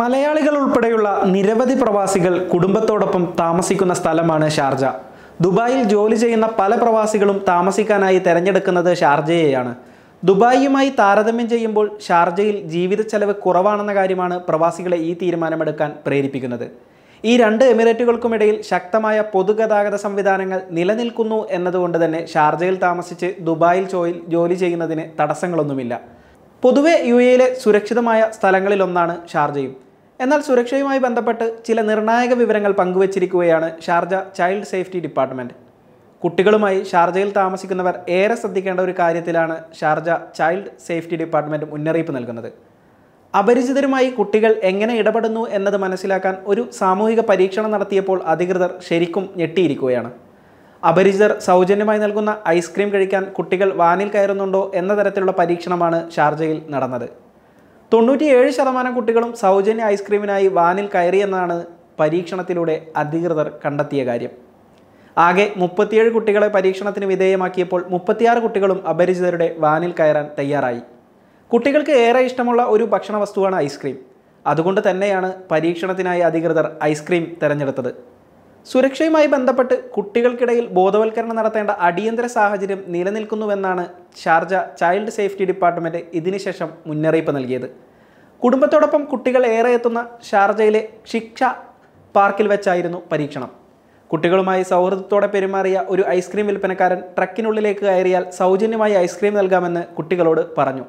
മലയാളികൾ ഉൾപ്പെടെയുള്ള നിരവധി പ്രവാസികൾ കുടുംബത്തോടൊപ്പം താമസിക്കുന്ന സ്ഥലമാണ് ഷാർജ ദുബായിൽ ജോലി ചെയ്യുന്ന പല പ്രവാസികളും താമസിക്കാനായി തിരഞ്ഞെടുക്കുന്നത് ഷാർജയെയാണ് ദുബായിയുമായി താരതമ്യം ചെയ്യുമ്പോൾ ഷാർജയിൽ ജീവിത ചെലവ് കുറവാണെന്ന കാര്യമാണ് പ്രവാസികളെ ഈ തീരുമാനമെടുക്കാൻ പ്രേരിപ്പിക്കുന്നത് ഈ രണ്ട് എമിറേറ്റുകൾക്കുമിടയിൽ ശക്തമായ പൊതുഗതാഗത സംവിധാനങ്ങൾ നിലനിൽക്കുന്നു എന്നതുകൊണ്ട് തന്നെ ഷാർജയിൽ താമസിച്ച് ദുബായിൽ ജോലി ചെയ്യുന്നതിന് തടസ്സങ്ങളൊന്നുമില്ല പൊതുവെ യു എയിലെ സുരക്ഷിതമായ സ്ഥലങ്ങളിലൊന്നാണ് ഷാർജയും എന്നാൽ സുരക്ഷയുമായി ബന്ധപ്പെട്ട് ചില നിർണായക വിവരങ്ങൾ പങ്കുവച്ചിരിക്കുകയാണ് ഷാർജ ചൈൽഡ് സേഫ്റ്റി ഡിപ്പാർട്ട്മെൻറ്റ് കുട്ടികളുമായി ഷാർജയിൽ താമസിക്കുന്നവർ ഏറെ ശ്രദ്ധിക്കേണ്ട ഒരു കാര്യത്തിലാണ് ഷാർജ ചൈൽഡ് സേഫ്റ്റി ഡിപ്പാർട്ട്മെൻറ്റ് മുന്നറിയിപ്പ് നൽകുന്നത് അപരിചിതരുമായി കുട്ടികൾ എങ്ങനെ ഇടപെടുന്നു എന്നത് മനസ്സിലാക്കാൻ ഒരു സാമൂഹിക പരീക്ഷണം നടത്തിയപ്പോൾ അധികൃതർ ശരിക്കും ഞെട്ടിയിരിക്കുകയാണ് അപരിചിതർ സൗജന്യമായി നൽകുന്ന ഐസ്ക്രീം കഴിക്കാൻ കുട്ടികൾ വാനിൽ കയറുന്നുണ്ടോ എന്ന തരത്തിലുള്ള പരീക്ഷണമാണ് ഷാർജയിൽ നടന്നത് തൊണ്ണൂറ്റിയേഴ് ശതമാനം കുട്ടികളും സൗജന്യ ഐസ്ക്രീമിനായി വാനിൽ കയറിയെന്നാണ് പരീക്ഷണത്തിലൂടെ അധികൃതർ കണ്ടെത്തിയ കാര്യം ആകെ മുപ്പത്തിയേഴ് കുട്ടികളെ പരീക്ഷണത്തിന് വിധേയമാക്കിയപ്പോൾ മുപ്പത്തിയാറ് കുട്ടികളും അപരിചിതരുടെ വാനിൽ കയറാൻ തയ്യാറായി കുട്ടികൾക്ക് ഏറെ ഇഷ്ടമുള്ള ഒരു ഭക്ഷണ വസ്തുവാണ് ഐസ്ക്രീം അതുകൊണ്ട് തന്നെയാണ് പരീക്ഷണത്തിനായി അധികൃതർ ഐസ്ക്രീം തിരഞ്ഞെടുത്തത് സുരക്ഷയുമായി ബന്ധപ്പെട്ട് കുട്ടികൾക്കിടയിൽ ബോധവൽക്കരണം നടത്തേണ്ട അടിയന്തര സാഹചര്യം നിലനിൽക്കുന്നുവെന്നാണ് ഷാർജ ചൈൽഡ് സേഫ്റ്റി ഡിപ്പാർട്ട്മെൻ്റ് ഇതിനുശേഷം മുന്നറിയിപ്പ് നൽകിയത് കുടുംബത്തോടൊപ്പം കുട്ടികൾ ഏറെ എത്തുന്ന ഷാർജയിലെ ശിക്ഷ പാർക്കിൽ വെച്ചായിരുന്നു പരീക്ഷണം കുട്ടികളുമായി സൗഹൃദത്തോടെ പെരുമാറിയ ഒരു ഐസ്ക്രീം വിൽപ്പനക്കാരൻ ട്രക്കിനുള്ളിലേക്ക് കയറിയാൽ സൗജന്യമായി ഐസ്ക്രീം നൽകാമെന്ന് കുട്ടികളോട് പറഞ്ഞു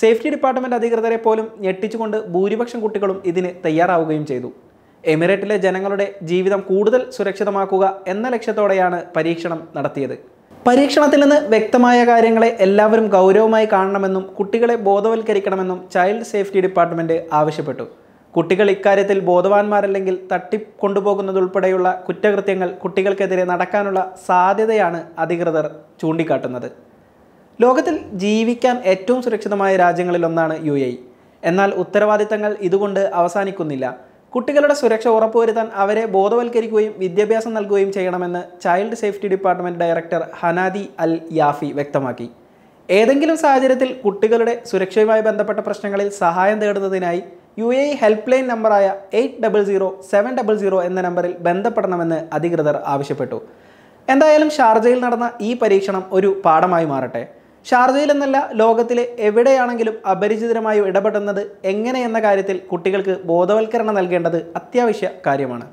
സേഫ്റ്റി ഡിപ്പാർട്ട്മെൻറ്റ് അധികൃതരെ പോലും ഞെട്ടിച്ചുകൊണ്ട് ഭൂരിപക്ഷം കുട്ടികളും ഇതിന് തയ്യാറാവുകയും ചെയ്തു എമിറേറ്റിലെ ജനങ്ങളുടെ ജീവിതം കൂടുതൽ സുരക്ഷിതമാക്കുക എന്ന ലക്ഷ്യത്തോടെയാണ് പരീക്ഷണം നടത്തിയത് പരീക്ഷണത്തിൽ നിന്ന് വ്യക്തമായ കാര്യങ്ങളെ എല്ലാവരും ഗൗരവമായി കാണണമെന്നും കുട്ടികളെ ബോധവൽക്കരിക്കണമെന്നും ചൈൽഡ് സേഫ്റ്റി ഡിപ്പാർട്ട്മെൻറ്റ് ആവശ്യപ്പെട്ടു കുട്ടികൾ ഇക്കാര്യത്തിൽ ബോധവാന്മാരല്ലെങ്കിൽ തട്ടിക്കൊണ്ടുപോകുന്നതുൾപ്പെടെയുള്ള കുറ്റകൃത്യങ്ങൾ കുട്ടികൾക്കെതിരെ നടക്കാനുള്ള സാധ്യതയാണ് അധികൃതർ ചൂണ്ടിക്കാട്ടുന്നത് ലോകത്തിൽ ജീവിക്കാൻ ഏറ്റവും സുരക്ഷിതമായ രാജ്യങ്ങളിലൊന്നാണ് യു എന്നാൽ ഉത്തരവാദിത്തങ്ങൾ ഇതുകൊണ്ട് അവസാനിക്കുന്നില്ല കുട്ടികളുടെ സുരക്ഷ ഉറപ്പുവരുത്താൻ അവരെ ബോധവൽക്കരിക്കുകയും വിദ്യാഭ്യാസം നൽകുകയും ചെയ്യണമെന്ന് child safety department director Hanadi Al Yafi വ്യക്തമാക്കി ഏതെങ്കിലും സാഹചര്യത്തിൽ കുട്ടികളുടെ സുരക്ഷയുമായി ബന്ധപ്പെട്ട പ്രശ്നങ്ങളിൽ സഹായം തേടുന്നതിനായി യു എ ഹെൽപ്പ് ലൈൻ നമ്പറായ eight double zero seven double zero എന്ന നമ്പറിൽ ബന്ധപ്പെടണമെന്ന് അധികൃതർ ആവശ്യപ്പെട്ടു എന്തായാലും ഷാർജയിൽ നടന്ന ഈ പരീക്ഷണം ഒരു പാഠമായി മാറട്ടെ എന്നല്ല ലോകത്തിലെ എവിടെയാണെങ്കിലും അപരിചിതരുമായോ ഇടപെടുന്നത് എങ്ങനെയെന്ന കാര്യത്തിൽ കുട്ടികൾക്ക് ബോധവൽക്കരണം നൽകേണ്ടത് അത്യാവശ്യ കാര്യമാണ്